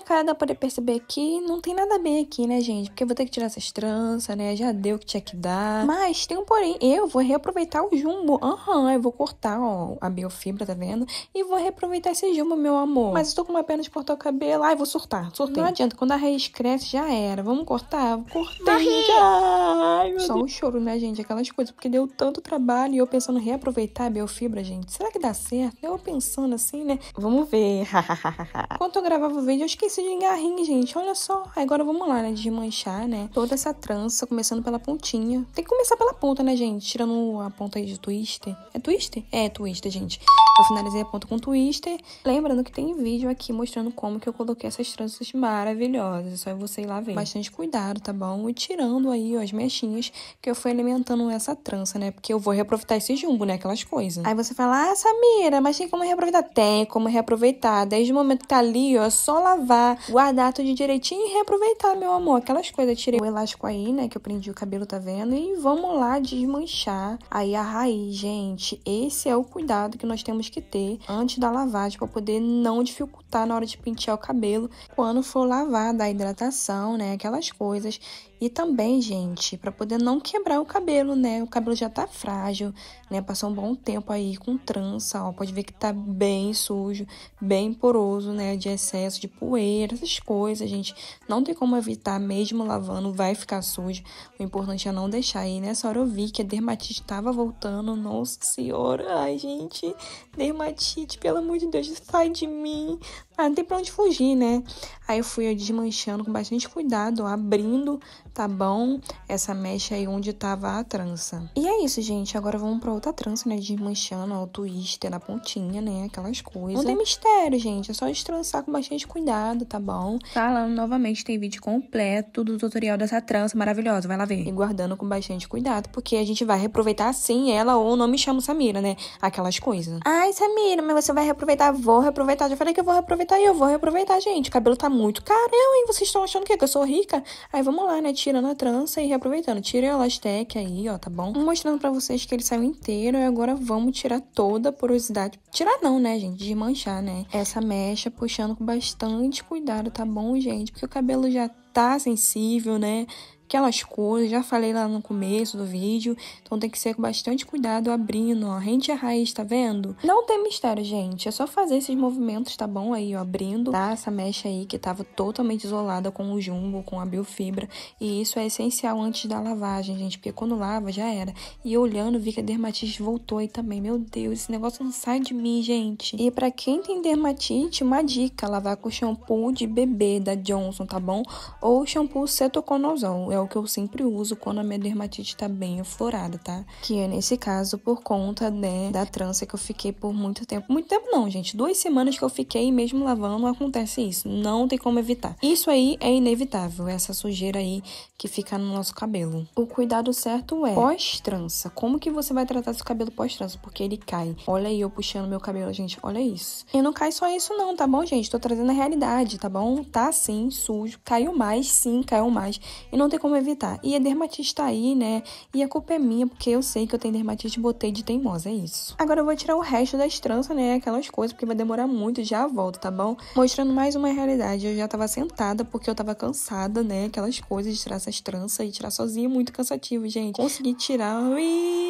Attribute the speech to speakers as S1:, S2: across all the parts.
S1: minha cara dá pra perceber que não tem nada bem aqui, né, gente? Porque eu vou ter que tirar essas tranças, né? Já deu o que tinha que dar. Mas tem um porém, eu vou reaproveitar o jumbo. Aham, uhum, eu vou cortar, ó, a biofibra, tá vendo? E vou reaproveitar esse jumbo, meu amor. Mas eu tô com uma pena de cortar o cabelo. Ai, vou surtar. Surtei. Não adianta, quando a raiz cresce, já era. Vamos cortar? Cortei. Ai, meu Só um choro, né, gente? Aquelas coisas, porque deu tanto trabalho e eu pensando em reaproveitar a biofibra, gente. Será que dá certo? Eu pensando assim, né? Vamos ver. Enquanto eu gravava o vídeo, eu esqueci isso de garrinha, gente. Olha só. Agora vamos lá, né? Desmanchar, né? Toda essa trança, começando pela pontinha. Tem que começar pela ponta, né, gente? Tirando a ponta aí de twister. É twister? É, twister, gente. Eu finalizei a ponta com twister. Lembrando que tem vídeo aqui mostrando como que eu coloquei essas tranças maravilhosas. É só você ir lá ver. Bastante cuidado, tá bom? E tirando aí, ó, as mechinhas que eu fui alimentando essa trança, né? Porque eu vou reaproveitar esse jumbo, né? Aquelas coisas. Aí você fala, ah, Samira, mas tem como reaproveitar? Tem como reaproveitar. Desde o momento que tá ali, ó, só lavar lavar, guardar tudo direitinho e reaproveitar, meu amor. Aquelas coisas, tirei o elástico aí, né, que eu prendi o cabelo, tá vendo? E vamos lá desmanchar aí a raiz, gente. Esse é o cuidado que nós temos que ter antes da lavagem para poder não dificultar na hora de pentear o cabelo quando for lavar, da hidratação, né, aquelas coisas. E também, gente, para poder não quebrar o cabelo, né? O cabelo já tá frágil, né? Passou um bom tempo aí com trança, ó. Pode ver que tá bem sujo, bem poroso, né? De excesso de poeira poeira, essas coisas, gente. Não tem como evitar, mesmo lavando, vai ficar sujo. O importante é não deixar. aí nessa né? hora eu vi que a dermatite tava voltando. Nossa senhora, ai, gente, dermatite, pelo amor de Deus, sai de mim. Ah, não tem pra onde fugir, né? Aí eu fui desmanchando com bastante cuidado, abrindo, tá bom? Essa mecha aí onde tava a trança. E é isso, gente. Agora vamos pra outra trança, né? Desmanchando, ó, o twister na pontinha, né? Aquelas coisas. Não tem mistério, gente. É só destrançar com bastante cuidado, tá bom? Falando tá novamente, tem vídeo completo do tutorial dessa trança maravilhosa. Vai lá ver. E guardando com bastante cuidado, porque a gente vai reaproveitar sim ela ou não me chamo Samira, né? Aquelas coisas. Ai, Samira, mas você vai reaproveitar? Vou reaproveitar. Já falei que eu vou reaproveitar tá e eu vou reaproveitar, gente. O cabelo tá muito caro, hein? Vocês estão achando o quê que eu sou rica? Aí vamos lá, né? Tirando a trança e reaproveitando. Tirei o elastec aí, ó, tá bom? Mostrando pra vocês que ele saiu inteiro. E agora vamos tirar toda a porosidade. Tirar não, né, gente? Desmanchar, né? Essa mecha puxando com bastante cuidado, tá bom, gente? Porque o cabelo já tá sensível, né? aquelas coisas. Já falei lá no começo do vídeo, então tem que ser com bastante cuidado abrindo, ó, rente a raiz, tá vendo? Não tem mistério, gente, é só fazer esses movimentos, tá bom? Aí, ó, abrindo, tá? Essa mecha aí que tava totalmente isolada com o jumbo, com a biofibra, e isso é essencial antes da lavagem, gente, porque quando lava já era. E olhando, vi que a dermatite voltou aí também. Meu Deus, esse negócio não sai de mim, gente. E para quem tem dermatite, uma dica, lavar com shampoo de bebê da Johnson, tá bom? Ou shampoo cetoconazol. É é o que eu sempre uso quando a minha dermatite tá bem aflorada, tá? Que é nesse caso por conta né, da trança que eu fiquei por muito tempo. Muito tempo não, gente. Duas semanas que eu fiquei mesmo lavando, acontece isso. Não tem como evitar. Isso aí é inevitável, essa sujeira aí que fica no nosso cabelo. O cuidado certo é pós-trança. Como que você vai tratar seu cabelo pós-trança? Porque ele cai. Olha aí eu puxando meu cabelo, gente. Olha isso. E não cai só isso não, tá bom, gente? Tô trazendo a realidade, tá bom? Tá sim, sujo. Caiu mais, sim, caiu mais. E não tem como como evitar. E a dermatite tá aí, né? E a culpa é minha, porque eu sei que eu tenho dermatite e botei de teimosa, é isso. Agora eu vou tirar o resto das tranças, né? Aquelas coisas, porque vai demorar muito, já volto, tá bom? Mostrando mais uma realidade. Eu já tava sentada porque eu tava cansada, né? Aquelas coisas de tirar essas tranças e tirar sozinha, é muito cansativo, gente. Consegui tirar. Ui!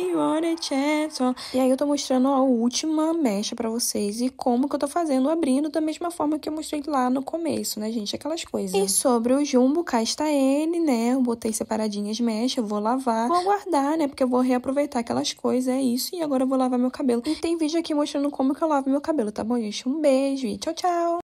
S1: chance. E aí eu tô mostrando a última mecha pra vocês e como que eu tô fazendo, abrindo da mesma forma que eu mostrei lá no começo, né, gente? Aquelas coisas. E sobre o jumbo, cá está ele, né? Eu botei separadinhas mechas, vou lavar, vou guardar, né? Porque eu vou reaproveitar aquelas coisas, é isso. E agora eu vou lavar meu cabelo. E tem vídeo aqui mostrando como que eu lavo meu cabelo, tá bom, gente? Um beijo e tchau, tchau!